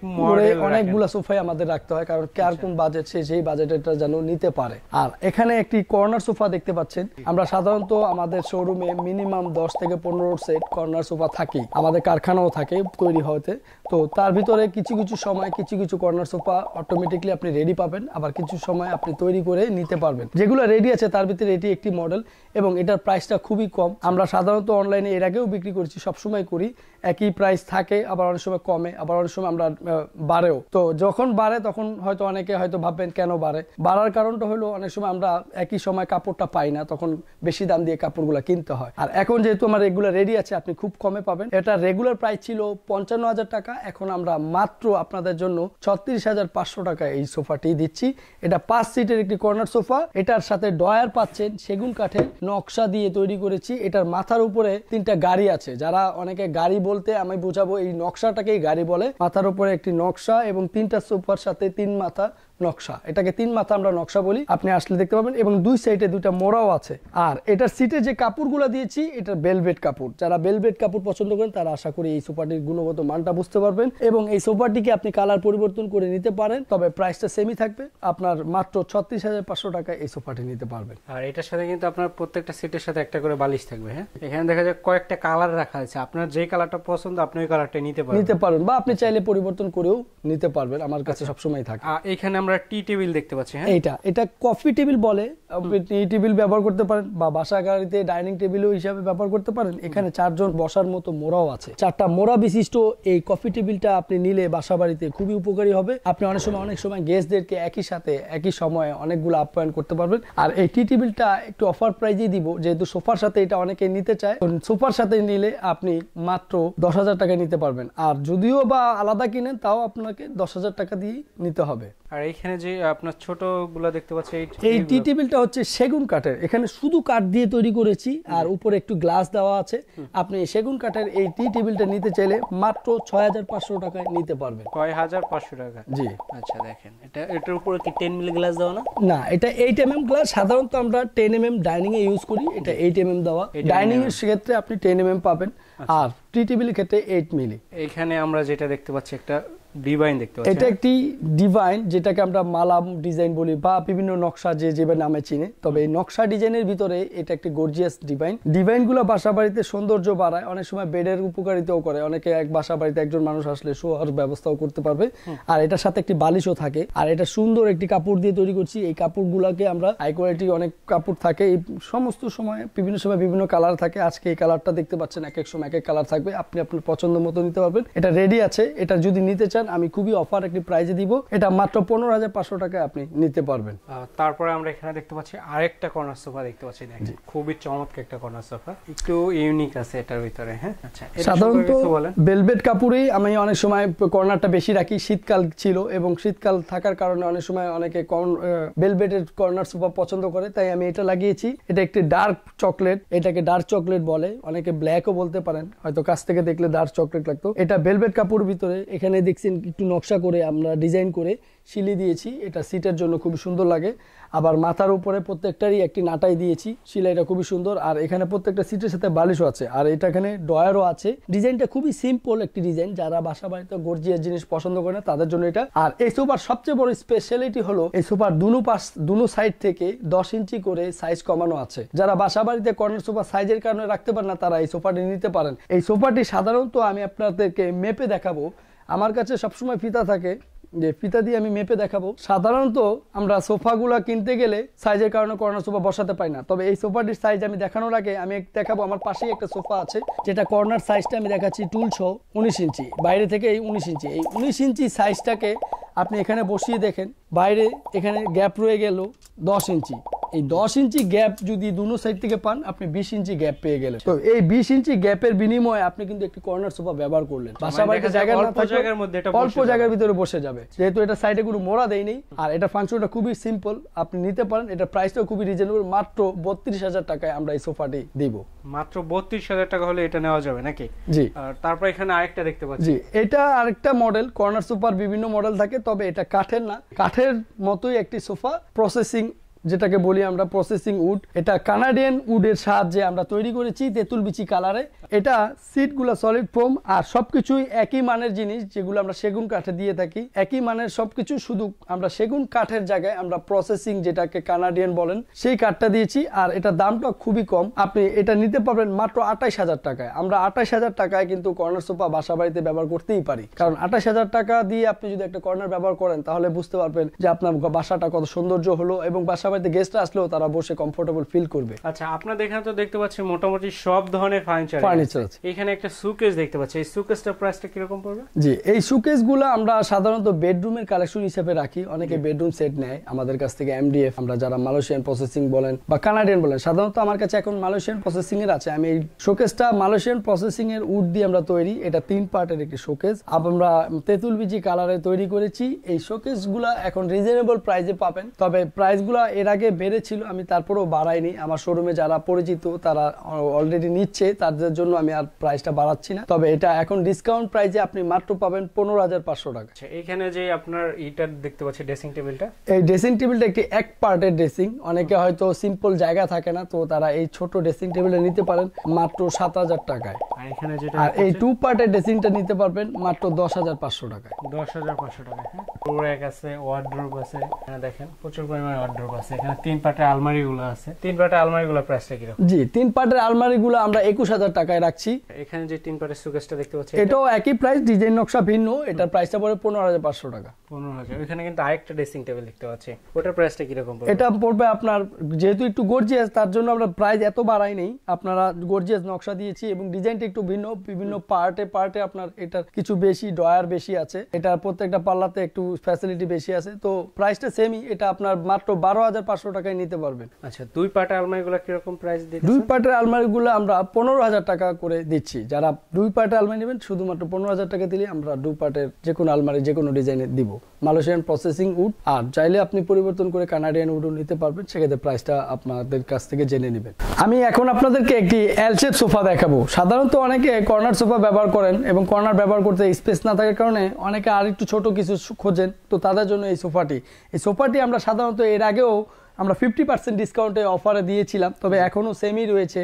S1: অনেকগুলো
S2: সোফাই আমাদের রাখতে হয় কারণ কার আচ্ছা। কোন বাজেট সে সেই বাজেটটা যেন নিতে পারে আর এখানে একটি কর্নার সোফা দেখতে পাচ্ছেন আমরা সাধারণত আমাদের শোরুমে মিনিমাম দশ থেকে পনেরো সেট কর্নার সোফা থাকি আমাদের কারখানাও থাকে তৈরি হতে তো তার ভিতরে কিছু কিছু সময় কিছু কিছু কর্নার সোফা অটোমেটিকলি আপনি রেডি পাবেন আবার কিছু সময় আপনি তৈরি করে নিতে পারবেন যেগুলো রেডি আছে তার ভিতরে এটি একটি মডেল এবং এটার প্রাইসটা খুবই কম আমরা সাধারণত অনলাইনে এর আগেও বিক্রি করছি সবসময় করি একই প্রাইস থাকে আবার অনেক সময় কমে আবার অনেক সময় আমরা বাড়েও তো যখন বাড়ে তখন হয়তো অনেকে হয়তো ভাববেন কেন বাড়ে বাড়ার কারণটা হলো অনেক সময় আমরা একই সময় কাপড়টা পাই না তখন বেশি দাম দিয়ে কাপড়গুলো কিনতে হয় আর এখন যেহেতু আমার রেগুলার রেডি আছে আপনি খুব কমে পাবেন এটা রেগুলার প্রাইস ছিল পঞ্চান্ন হাজার টাকা এখন আমরা মাত্র আপনাদের জন্য ছত্রিশ হাজার পাঁচশো টাকা এই সোফাটি দিচ্ছি এটা পাঁচ সিটের একটি কর্নার সোফা এটার সাথে ডয়ার পাচ্ছেন সেগুন কাঠের নকশা দিয়ে তৈরি করেছি এটার মাথার উপরে তিনটা গাড়ি আছে যারা অনেকে গাড়ি বলতে আমি বোঝাবো এই নকশাটাকেই গাড়ি বলে মাথার উপরে একটি নকশা এবং তিনটা সোফার সাথে তিন মাথা নকশা এটাকে তিন মাথা আমরা নকশা বলি আপনি আসলে দেখতে পাবেন এবং দুই সাইডে দুইটা মোড়াও আছে আর এটার সিটে যে কাপড়গুলো দিয়েছি এটা বেলভেট কাপড় যারা বেলভেট কাপড় পছন্দ করেন তারা আশা করি এই সোফাটির গুণগত মানটা বুঝতে পারবেন এবং এই সোফাটিকে আপনি কালার পরিবর্তন করে নিতে পারেন তবে প্রাইসটা সেমই থাকবে আপনার মাত্র ছত্রিশ হাজার পাঁচশো টাকা এই সোফাটি নিতে পারবেন
S1: আর এটার সাথে কিন্তু আপনার প্রত্যেকটা সিটের সাথে একটা করে বালিশ থাকবে হ্যাঁ এখানে দেখা যায় কয়েকটা কালার রাখা আছে আপনার যে কালারটা পছন্দ আপনি ওই কালারটা নিতে পারেন নিতে
S2: পারেন বা আপনি চাইলে পরিবর্তন করেও নিতে পারবেন আমার কাছে সবসময় থাকে
S1: এখানে আমরা আমরা টি টেবিল দেখতে পাচ্ছি হ্যাঁ এটা
S2: এটা কফি টেবিল বলে আপনি টি টেবিল ব্যবহার করতে পারেন বা বাসা গাড়িতে ডাইনিং টেবিলও হিসাবে ব্যবহার করতে পারেন এখানে চারজন বসার মতো মোড়াও আছে চারটা মোড়া বিশিষ্ট এই কফি টেবিলটা আপনি নিলে বাসা বাড়িতে খুবই উপকারী হবে আপনি অনেক সময় অনেক সময় গেস্টদেরকে একই সাথে একই সময়ে অনেকগুলো আপ্যায়ন করতে পারবেন আর এই টি টেবিলটা একটু অফার প্রাইজেই দিব যেহেতু সোফার সাথে এটা অনেকে নিতে চায় সোফার সাথে নিলে আপনি মাত্র দশ হাজার টাকা নিতে পারবেন আর যদিও বা আলাদা কিনেন
S1: তাও আপনাকে দশ হাজার টাকা দিয়ে নিতে হবে আর এইখানে যে আপনার ছোটগুলো দেখতে পাচ্ছেন এই টি
S2: টেবিলটা হচ্ছে সেগুন কাঠের এখানে শুধু কাঠ দিয়ে তৈরি করেছি আর উপরে একটু গ্লাস দেওয়া আছে আপনি সেগুন কাঠের এই টি টেবিলটা নিতে চাইলে মাত্র ছয় হাজার পাঁচশো টাকায় নিতে
S1: পারবেন ছয় হাজার পাঁচশো টাকা জি আচ্ছা দেখেন এটা এটার উপরে কি টেন মিলি গ্লাস দেওয়া না না
S2: এটা এইট এম এম গ্লাস সাধারণত আমরা টেন এম এম ডাইনিং এ ইউজ করি এটা এইট এম এম দেওয়া ডাইনিং এর ক্ষেত্রে আপনি টেন এম এম পাবেন আচ্ছা। আর টি টেবিলের ক্ষেত্রে
S1: এইট মিলি এখানে আমরা যেটা দেখতে পাচ্ছি একটা ডিভাইন দেখতে পাচ্ছি এটা হ্যাঁ।
S2: একটি ডিভাইন যেটাকে আমরা মালাম ডিজাইন বলি বা বিভিন্ন নকশা যে যেভাবে নামে চিনে তবে এই নকশা ডিজাইনের ভিতরে এটা একটি গর্জিয়াস ডিভাইন ডিভাইনগুলো বাসা বাড়িতে সৌন্দর্য বাড়ায় অনেক সময় বেডের উপকারিতাও করে অনেকে এক বাসা বাড়িতে একজন মানুষ আসলে শোয়ার ব্যবস্থাও করতে পারবে আর এটার সাথে একটি বালিশও থাকে আর এটা সুন্দর একটি কাপড় দিয়ে তৈরি করছি এই কাপড়গুলোকে আমরা হাই কোয়ালিটি অনেক কাপড় থাকে এই সমস্ত সময় বিভিন্ন সময় বিভিন্ন কালার থাকে আজকে এই কালারটা দেখতে পাচ্ছেন এক এক সময় এক এক কালার থাকবে আপনি আপনার পছন্দ মতো নিতে পারবেন এটা রেডি আছে এটা যদি নিতে চান চান আমি খুবই অফার একটি প্রাইজে দিব এটা মাত্র পনেরো হাজার পাঁচশো টাকায় আপনি নিতে পারবেন
S1: তারপরে আমরা এখানে দেখতে পাচ্ছি আরেকটা কর্নার সোফা দেখতে পাচ্ছি খুবই চমৎকার একটা কর্নার সোফা একটু ইউনিক আছে এটার ভিতরে হ্যাঁ আচ্ছা সাধারণত
S2: বেলবেট কাপড়েই আমি অনেক সময় কর্নারটা বেশি রাখি শীতকাল ছিল এবং শীতকাল থাকার কারণে অনেক সময় অনেকে বেলবেটের কর্নার সোফা পছন্দ করে তাই আমি এটা লাগিয়েছি এটা একটি ডার্ক চকলেট এটাকে ডার্ক চকলেট বলে অনেকে ব্ল্যাকও বলতে পারেন হয়তো কাছ থেকে দেখলে ডার্ক চকলেট লাগতো এটা বেলবেট কাপড় ভিতরে এখানে দেখছি দিয়েছেন একটু নকশা করে আমরা ডিজাইন করে শিলি দিয়েছি এটা সিটের জন্য খুবই সুন্দর লাগে আবার মাথার উপরে প্রত্যেকটারই একটি নাটাই দিয়েছি সিলাইটা খুবই সুন্দর আর এখানে প্রত্যেকটা সিটের সাথে বালিশও আছে আর এটা এখানে ডয়ারও আছে ডিজাইনটা খুবই সিম্পল একটি ডিজাইন যারা বাসা বাড়িতে গর্জিয়ার জিনিস পছন্দ করে না তাদের জন্য এটা আর এই সোফার সবচেয়ে বড় স্পেশালিটি হলো এই সোফার দুনো পাশ দুনো সাইড থেকে দশ ইঞ্চি করে সাইজ কমানো আছে যারা বাসা বাড়িতে কর্নার সোফা সাইজের কারণে রাখতে পারেন না তারা এই সোফাটি নিতে পারেন এই সোফাটি সাধারণত আমি আপনাদেরকে মেপে দেখাবো আমার কাছে সবসময় ফিতা থাকে যে ফিতা দিয়ে আমি মেপে দেখাবো সাধারণত আমরা সোফাগুলা কিনতে গেলে সাইজের কারণে কর্নার সোফা বসাতে পাই না তবে এই সোফাটির সাইজ আমি দেখানোর আগে আমি দেখাবো আমার পাশেই একটা সোফা আছে যেটা কর্নার সাইজটা আমি দেখাচ্ছি টুল সহ উনিশ ইঞ্চি বাইরে থেকে এই উনিশ ইঞ্চি এই উনিশ ইঞ্চি সাইজটাকে আপনি এখানে বসিয়ে দেখেন বাইরে এখানে গ্যাপ রয়ে গেল দশ ইঞ্চি এই দশ ইঞ্চি গ্যাপ যদি দুনো সাইড থেকে পান আপনি বিশ ইঞ্চি গ্যাপ পেয়ে গেলেন তো এই বিশ ইঞ্চি গ্যাপের বিনিময়ে আপনি কিন্তু একটি কর্নার সোফা ব্যবহার করলেন পাশাপাশি মানে জায়গা অল্প জায়গার ভিতরে বসে যাবে হবে যেহেতু এটা সাইডে কোনো মোড়া দেয়নি আর এটা ফাংশনটা খুবই সিম্পল আপনি নিতে পারেন এটা প্রাইসটাও খুবই রিজনেবল মাত্র বত্রিশ হাজার টাকায় আমরা এই সোফাটি দিব
S1: মাত্র বত্রিশ হাজার টাকা হলে এটা নেওয়া যাবে নাকি জি আর তারপর এখানে আরেকটা দেখতে পাচ্ছি জি
S2: এটা আরেকটা মডেল কর্নার সোফার বিভিন্ন মডেল থাকে তবে এটা কাঠের না কাঠের মতোই একটি সোফা প্রসেসিং যেটাকে বলি আমরা প্রসেসিং উড এটা কানাডিয়ান উডের সাহায্যে আমরা তৈরি করেছি তেঁতুল বিচি কালারে এটা সিটগুলো সলিড ফোম আর সবকিছুই একই মানের জিনিস যেগুলো আমরা সেগুন কাঠে দিয়ে থাকি একই মানের সবকিছু শুধু আমরা সেগুন কাঠের জায়গায় আমরা প্রসেসিং যেটাকে কানাডিয়ান বলেন সেই কাঠটা দিয়েছি আর এটা দামটা খুবই কম আপনি এটা নিতে পারবেন মাত্র আটাইশ হাজার টাকায় আমরা আঠাশ হাজার টাকায় কিন্তু কর্নার সোফা বাসা বাড়িতে ব্যবহার করতেই পারি কারণ আটাইশ হাজার টাকা দিয়ে আপনি যদি একটা কর্নার ব্যবহার করেন তাহলে বুঝতে পারবেন যে আপনার বাসাটা কত সৌন্দর্য হলো এবং বাসা বাড়িতে গেস্ট আসলেও তারা বসে কমফোর্টেবল ফিল করবে
S1: আচ্ছা আপনাদের এখানে তো দেখতে পাচ্ছি মোটামুটি সব ধরনের ফার্নিচার ফার্নিচার আছে এখানে একটা সুকেস দেখতে পাচ্ছি এই সুকেসটার প্রাইসটা কিরকম পড়বে
S2: জি এই সুকেসগুলো আমরা সাধারণত বেডরুমের কালেকশন হিসেবে রাখি অনেকে বেডরুম সেট নেয় আমাদের কাছ থেকে এমডিএফ আমরা যারা মালয়েশিয়ান প্রসেসিং বলেন বা কানাডিয়ান বলেন সাধারণত আমার কাছে এখন মালয়েশিয়ান প্রসেসিং এর আছে আমি এই সুকেসটা মালয়েশিয়ান প্রসেসিং এর উড দিয়ে আমরা তৈরি এটা তিন পার্টের একটি শোকেস আমরা তেঁতুল বিজি কালারে তৈরি করেছি এই সুকেসগুলো এখন রিজনেবল প্রাইসে পাবেন তবে প্রাইসগুলো এর আগে বেড়েছিল আমি তারপরেও বাড়াইনি আমার শোরুমে যারা পরিচিত তারা অলরেডি নিচ্ছে তাদের জন্য আমি আর প্রাইসটা বাড়াচ্ছি না তবে এটা এখন ডিসকাউন্ট প্রাইসে আপনি মাত্র পাবেন পনেরো হাজার পাঁচশো
S1: টাকা আচ্ছা, এখানে যে আপনার ইটা দেখতে পাচ্ছি ড্রেসিং টেবিলটা
S2: এই ড্রেসিং টেবিলটা একটি এক পার্টের ড্রেসিং অনেকে হয়তো সিম্পল জায়গা থাকে না তো তারা এই ছোট ড্রেসিং টেবিলে নিতে পারেন মাত্র
S1: সাত হাজার টাকায় আর এই টু
S2: পার্টের ড্রেসিংটা নিতে পারবেন মাত্র দশ হাজার পাঁচশো টাকায়
S1: দশ হাজার পাঁচশো টাকা হ্যাঁ? আছে ওয়ার্ড্রোপ আছে হ্যাঁ, দেখেন প্রচুর পরিমাণে ওয়ার্ড্রোপ আছে আপনার যেহেতু
S2: একটু গর্জিয়াস তার জন্য আমরা প্রাইস এত বাড়াই নেই আপনারা গর্জিয়াস নকশা দিয়েছি এবং ডিজাইনটা একটু ভিন্ন বিভিন্ন পার্টে পার্টে আপনার এটার কিছু বেশি ডয়ার বেশি আছে এটার প্রত্যেকটা পাল্লাতে একটু ফ্যাসিলিটি বেশি আছে তো প্রাইসটা সেমই এটা আপনার মাত্র বারো হাজার হাজার পাঁচশো
S1: টাকায় নিতে পারবেন আচ্ছা দুই পাটের আলমারিগুলো কিরকম প্রাইস দিচ্ছি দুই
S2: পাটের আলমারিগুলো আমরা পনেরো হাজার টাকা করে দিচ্ছি যারা দুই পাটের আলমারি নেবেন শুধুমাত্র পনেরো হাজার টাকা দিলে আমরা দুই পাটের যে কোনো আলমারি যে কোনো ডিজাইনের দিব মালয়েশিয়ান প্রসেসিং উড আর চাইলে আপনি পরিবর্তন করে কানাডিয়ান উডও নিতে পারবেন সেক্ষেত্রে প্রাইসটা আপনাদের কাছ থেকে জেনে নেবেন আমি এখন আপনাদেরকে একটি এল সোফা দেখাবো সাধারণত অনেকে কর্নার সোফা ব্যবহার করেন এবং কর্নার ব্যবহার করতে স্পেস না থাকার কারণে অনেকে আর একটু ছোট কিছু খোঁজেন তো তাদের জন্য এই সোফাটি এই সোফাটি আমরা সাধারণত এর আগেও আমরা ফিফটি পার্সেন্ট ডিসকাউন্টে অফারে দিয়েছিলাম তবে এখনও সেমই রয়েছে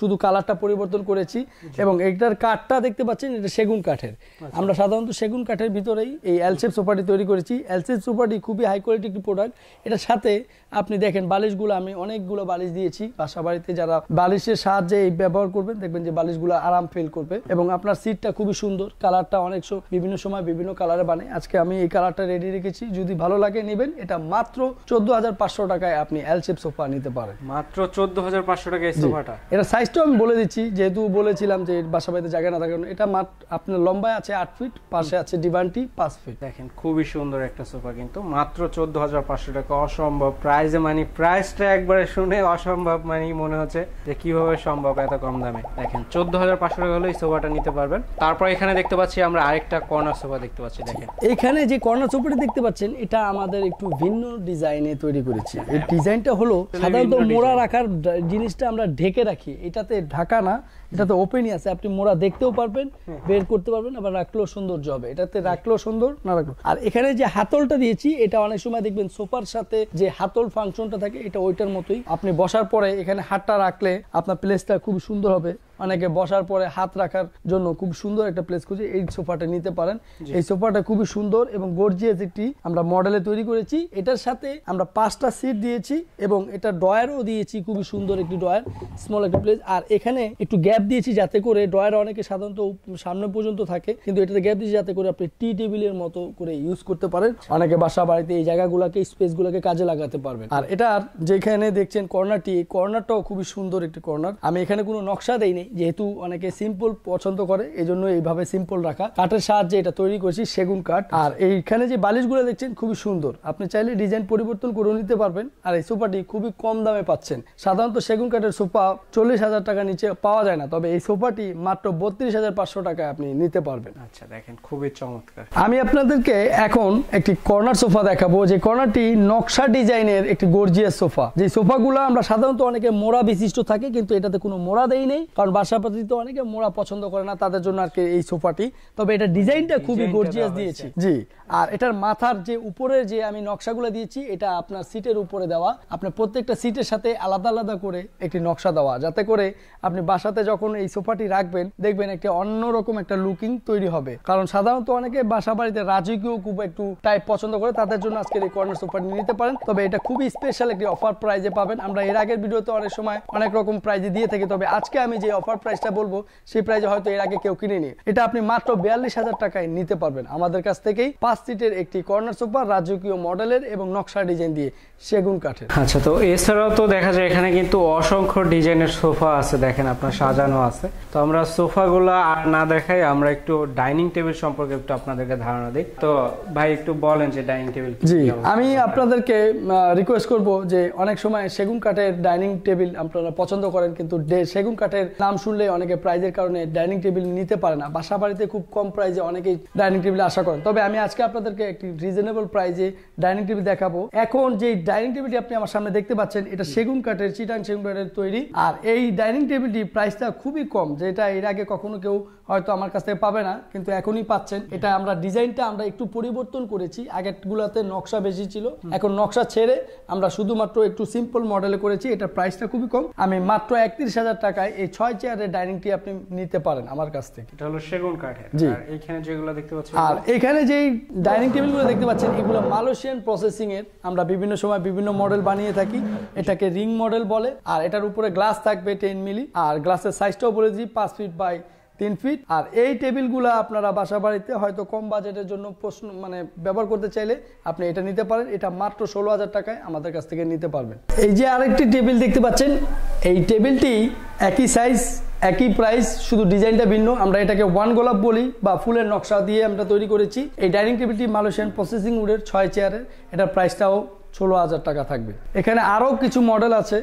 S2: শুধু কালারটা পরিবর্তন করেছি এবং এটার কাঠটা দেখতে পাচ্ছেন এটা সেগুন কাঠের আচ্ছা। আমরা সাধারণত সেগুন কাঠের ভিতরেই এই অ্যালসেপ সোফাটি তৈরি করেছি অ্যালসেপ সোফাটি খুবই হাই কোয়ালিটি একটি প্রোডাক্ট এটার সাথে আপনি দেখেন বালিশগুলো আমি অনেকগুলো বালিশ দিয়েছি বাসা বাড়িতে যারা বালিশের সাহায্যে এই ব্যবহার করবেন দেখবেন যে বালিশগুলো আরাম ফিল করবে এবং আপনার সিটটা খুবই সুন্দর কালারটা অনেক বিভিন্ন সময় বিভিন্ন কালারে বানায় আজকে আমি এই কালারটা রেডি রেখেছি যদি ভালো লাগে নেবেন এটা মাত্র চোদ্দ হাজার পাঁচশো টাকায় আপনি এলশেপ সোফা নিতে পারেন
S1: মাত্র চোদ্দ হাজার পাঁচশো টাকা সোফাটা
S2: এটা সাইজটাও আমি বলে দিচ্ছি যেহেতু বলেছিলাম যে বাসা বাড়িতে জায়গা না থাকেন এটা আপনার লম্বায় আছে আট ফিট পাশে আছে ডিভানটি
S1: পাঁচ ফিট দেখেন খুবই সুন্দর একটা সোফা কিন্তু মাত্র চোদ্দ হাজার পাঁচশো টাকা অসম্ভব প্রায় প্রাইসে মানে প্রাইসটা একবারে শুনে অসম্ভব মানে মনে হচ্ছে যে কিভাবে সম্ভব এত কম দামে দেখেন চোদ্দ হাজার পাঁচশো টাকা হলে এই সোফাটা নিতে পারবেন তারপর এখানে দেখতে পাচ্ছি আমরা আরেকটা কর্নার সোফা দেখতে পাচ্ছি দেখেন
S2: এখানে যে কর্নার সোফাটা দেখতে পাচ্ছেন এটা আমাদের একটু ভিন্ন ডিজাইনে তৈরি করেছি এই হ্যাঁ। ডিজাইনটা হলো সাধারণত মোড়া রাখার জিনিসটা আমরা ঢেকে রাখি এটাতে ঢাকা না এটাতে ওপেনই আছে আপনি মোড়া দেখতেও পারবেন বের করতে পারবেন আবার রাখলেও সৌন্দর্য হবে এটাতে রাখলেও সুন্দর না রাখলো আর এখানে যে হাতলটা দিয়েছি এটা অনেক সময় দেখবেন সোফার সাথে যে হাতল ফাংশনটা থাকে এটা ওইটার মতোই আপনি বসার পরে এখানে হাতটা রাখলে আপনার প্লেসটা খুব সুন্দর হবে অনেকে বসার পরে হাত রাখার জন্য খুব সুন্দর একটা প্লেস খুঁজে এই সোফাটা নিতে পারেন এই সোফাটা খুবই সুন্দর এবং গর্জিয়াস একটি আমরা মডেলে তৈরি করেছি এটার সাথে আমরা পাঁচটা সিট দিয়েছি এবং এটা ডয়ারও দিয়েছি খুবই সুন্দর একটি ডয়ার স্মল একটা প্লেস আর এখানে একটু গ্যাপ দিয়েছি যাতে করে ডয়ার অনেকে সাধারণত সামনে পর্যন্ত থাকে কিন্তু এটাতে গ্যাপ দিয়েছি যাতে করে আপনি টি টেবিলের মতো করে ইউজ করতে পারেন অনেকে বাসা বাড়িতে এই জায়গাগুলোকে স্পেসগুলোকে কাজে লাগাতে পারবেন আর এটা যেখানে দেখছেন কর্নারটি এই কর্নারটাও খুবই সুন্দর একটি কর্নার আমি এখানে কোনো নকশা দেইনি যেহেতু অনেকে সিম্পল পছন্দ করে এই জন্য এইভাবে সিম্পল রাখা কাঠের সাহায্যে এটা তৈরি করেছি সেগুন কাঠ আর এইখানে যে বালিশগুলো দেখছেন খুবই সুন্দর আপনি চাইলে ডিজাইন পরিবর্তন করে নিতে পারবেন আর এই সোফাটি খুবই কম দামে পাচ্ছেন সাধারণত সেগুন কাঠের সোফা চল্লিশ হাজার টাকা নিচে পাওয়া যায় না তবে এই সোফাটি মাত্র বত্রিশ হাজার পাঁচশো টাকায় আপনি নিতে পারবেন আচ্ছা দেখেন খুবই চমৎকার আমি আপনাদেরকে এখন একটি কর্নার সোফা দেখাবো যে কর্নারটি নকশা ডিজাইনের একটি গর্জিয়াস সোফা যে সোফাগুলো আমরা সাধারণত অনেকে মোড়া বিশিষ্ট থাকে কিন্তু এটাতে কোনো মোড়া দেই নেই কারণ অনেকে মোড়া পছন্দ করে না তাদের জন্য আর কি এই সোফাটি তবে এটা ডিজাইনটা খুবই গর্জিয়াস দিয়েছি জি আর এটার মাথার যে উপরের যে আমি নকশাগুলো দিয়েছি এটা আপনার সিটের উপরে দেওয়া আপনার প্রত্যেকটা সিটের সাথে আলাদা আলাদা করে একটি নকশা দেওয়া যাতে করে আপনি বাসাতে যখন এই সোফাটি রাখবেন দেখবেন একটা অন্যরকম একটা লুকিং তৈরি হবে কারণ সাধারণত অনেকে বাসা বাড়িতে রাজকীয় খুব একটু টাইপ পছন্দ করে তাদের জন্য আজকে এই কর্নার সোফাটি নিতে পারেন তবে এটা খুবই স্পেশাল একটি অফার প্রাইজে পাবেন আমরা এর আগের ভিডিওতে অনেক সময় অনেক রকম প্রাইজে দিয়ে থাকি তবে আজকে আমি যে অফার অফার প্রাইসটা বলবো সেই প্রাইজে হয়তো এর আগে কেউ কিনেনি এটা আপনি মাত্র বিয়াল্লিশ হাজার টাকায় নিতে পারবেন আমাদের কাছ থেকেই পাঁচ সিটের একটি কর্নার সোফা রাজকীয় মডেলের এবং নকশা ডিজাইন দিয়ে সেগুন কাঠের
S1: আচ্ছা তো এছাড়াও তো দেখা যায় এখানে কিন্তু অসংখ্য ডিজাইনের সোফা আছে দেখেন আপনার সাজানো আছে তো আমরা সোফাগুলো আর না দেখাই আমরা একটু ডাইনিং টেবিল সম্পর্কে একটু আপনাদেরকে ধারণা দিই তো ভাই একটু বলেন যে ডাইনিং টেবিল জি
S2: আমি আপনাদেরকে রিকোয়েস্ট করব যে অনেক সময় সেগুন কাঠের ডাইনিং টেবিল আপনারা পছন্দ করেন কিন্তু সেগুন কাঠের নাম শুনলে অনেকে প্রাইজের কারণে ডাইনিং টেবিল নিতে পারে না বাসা বাড়িতে খুব কম প্রাইজে অনেকেই ডাইনিং টেবিল আশা করেন তবে আমি আজকে আপনাদেরকে একটি রিজনেবল প্রাইজে ডাইনিং টেবিল দেখাবো এখন যে ডাইনিং টেবিলটি আপনি আমার সামনে দেখতে পাচ্ছেন এটা সেগুন কাঠের চিটাং সেগুন কাঠের তৈরি আর এই ডাইনিং টেবিলটি প্রাইসটা খুবই কম যেটা এর আগে কখনো কেউ হয়তো আমার কাছ থেকে পাবে না কিন্তু এখনই পাচ্ছেন এটা আমরা ডিজাইনটা আমরা একটু পরিবর্তন করেছি আগেরগুলোতে নকশা বেশি ছিল এখন নকশা ছেড়ে আমরা শুধুমাত্র একটু সিম্পল মডেলে করেছি এটা প্রাইসটা খুবই কম আমি মাত্র একত্রিশ হাজার টাকায় এই ছয় আর ডাইনিং টি আপনি নিতে পারেন আমার কাছ থেকে এটা হলো সেগুন কাঠের জি এখানে যেগুলো দেখতে পাচ্ছেন আর এখানে যেই ডাইনিং টেবিল গুলো দেখতে পাচ্ছেন এগুলো মালয়েশিয়ান প্রসেসিং এর আমরা বিভিন্ন সময় বিভিন্ন মডেল বানিয়ে থাকি এটাকে রিং মডেল বলে আর এটার উপরে গ্লাস থাকবে টেন মিলি আর গ্লাসের সাইজটাও বলে দিই পাঁচ ফিট বাই তিন ফিট আর এই টেবিলগুলো আপনারা বাসা বাড়িতে হয়তো কম বাজেটের জন্য প্রশ্ন মানে ব্যবহার করতে চাইলে আপনি এটা নিতে পারেন এটা মাত্র ষোলো হাজার টাকায় আমাদের কাছ থেকে নিতে পারবেন এই যে আরেকটি টেবিল দেখতে পাচ্ছেন এই টেবিলটি একই সাইজ একই প্রাইস শুধু ডিজাইনটা ভিন্ন আমরা এটাকে ওয়ান গোলাপ বলি বা ফুলের নকশা দিয়ে আমরা তৈরি করেছি এই ডাইনিং টেবিলটি মালয়েশিয়ান প্রসেসিং উডের ছয় চেয়ারের এটার প্রাইসটাও ষোলো হাজার টাকা থাকবে এখানে আরও কিছু মডেল আছে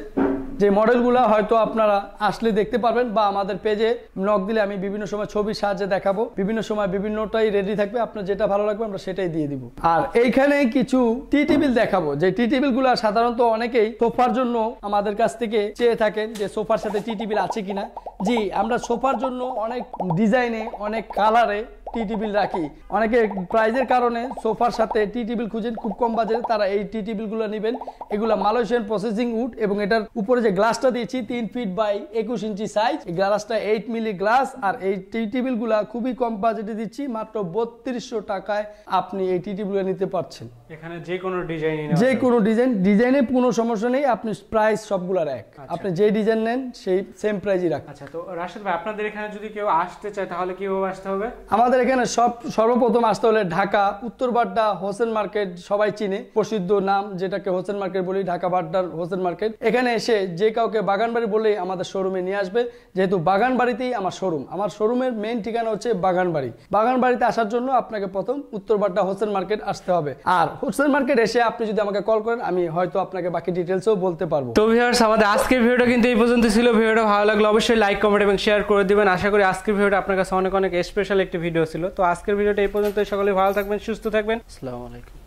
S2: যে মডেলগুলো হয়তো আপনারা আসলে দেখতে পারবেন বা আমাদের পেজে নক দিলে আমি বিভিন্ন সময় ছবির সাহায্যে দেখাবো বিভিন্ন সময় বিভিন্নটাই রেডি থাকবে আপনার যেটা ভালো লাগবে আমরা সেটাই দিয়ে দিব আর এইখানে কিছু টি টেবিল দেখাবো যে টি টেবিল গুলা সাধারণত অনেকেই সোফার জন্য আমাদের কাছ থেকে চেয়ে থাকেন যে সোফার সাথে টি টেবিল আছে কিনা জি আমরা সোফার জন্য অনেক ডিজাইনে অনেক কালারে টি টেবিল রাখি অনেকে প্রাইজের কারণে সোফার সাথে টি টেবিল খুঁজেন খুব কম বাজারে তারা এই টি টেবিলগুলো নেবেন এগুলো মালয়েশিয়ান প্রসেসিং উড এবং এটার উপরে যে গ্লাসটা দিয়েছি তিন ফিট বাই একুশ ইঞ্চি সাইজ এই গ্লাসটা এইট মিলি গ্লাস আর এই টি টেবিলগুলা খুবই কম বাজেটে দিচ্ছি মাত্র বত্রিশশো টাকায় আপনি এই টি টেবিলগুলো নিতে পারছেন
S1: এখানে যে কোনো ডিজাইন যে কোনো
S2: ডিজাইন ডিজাইনে কোনো সমস্যা নেই আপনি প্রাইস সবগুলার এক আচ্ছা। আপনি যে ডিজাইন নেন সেই সেম প্রাইজই রাখেন আচ্ছা তো
S1: রাশেদ ভাই আপনাদের এখানে যদি কেউ আসতে চায় তাহলে কিভাবে আসতে হবে
S2: আমাদের এখানে সব সর্বপ্রথম আসতে হলে ঢাকা উত্তর বাড্ডা হোসেন মার্কেট সবাই চিনে প্রসিদ্ধ নাম যেটাকে হোসেন মার্কেট বলি ঢাকা বাড্ডার হোসেন মার্কেট এখানে এসে যে কাউকে বাগান বাড়ি বলেই আমাদের শোরুমে নিয়ে আসবে যেহেতু বাগান বাড়িতেই আমার শোরুম আমার শোরুমের মেন ঠিকানা হচ্ছে বাগান বাড়ি বাগান বাড়িতে আসার জন্য আপনাকে প্রথম উত্তর বাড্ডা হোসেন মার্কেট আসতে হবে আর হোসেন মার্কেট এসে আপনি যদি আমাকে কল করেন আমি হয়তো আপনাকে বাকি ডিটেলসও বলতে পারবো
S1: তো ভিউয়ার্স আমাদের আজকের ভিডিওটা কিন্তু এই পর্যন্ত ছিল ভিডিওটা ভালো লাগলো অবশ্যই লাইক কমেন্ট এবং শেয়ার করে দিবেন আশা করি আজকের ভিডিওটা আপনার কাছে অনেক অনেক স্পেশাল একটি ভিডিও ভিডিও ছিল তো আজকের ভিডিওটা এই পর্যন্ত সকলে ভালো থাকবেন সুস্থ থাকবেন আসসালামু আলাইকুম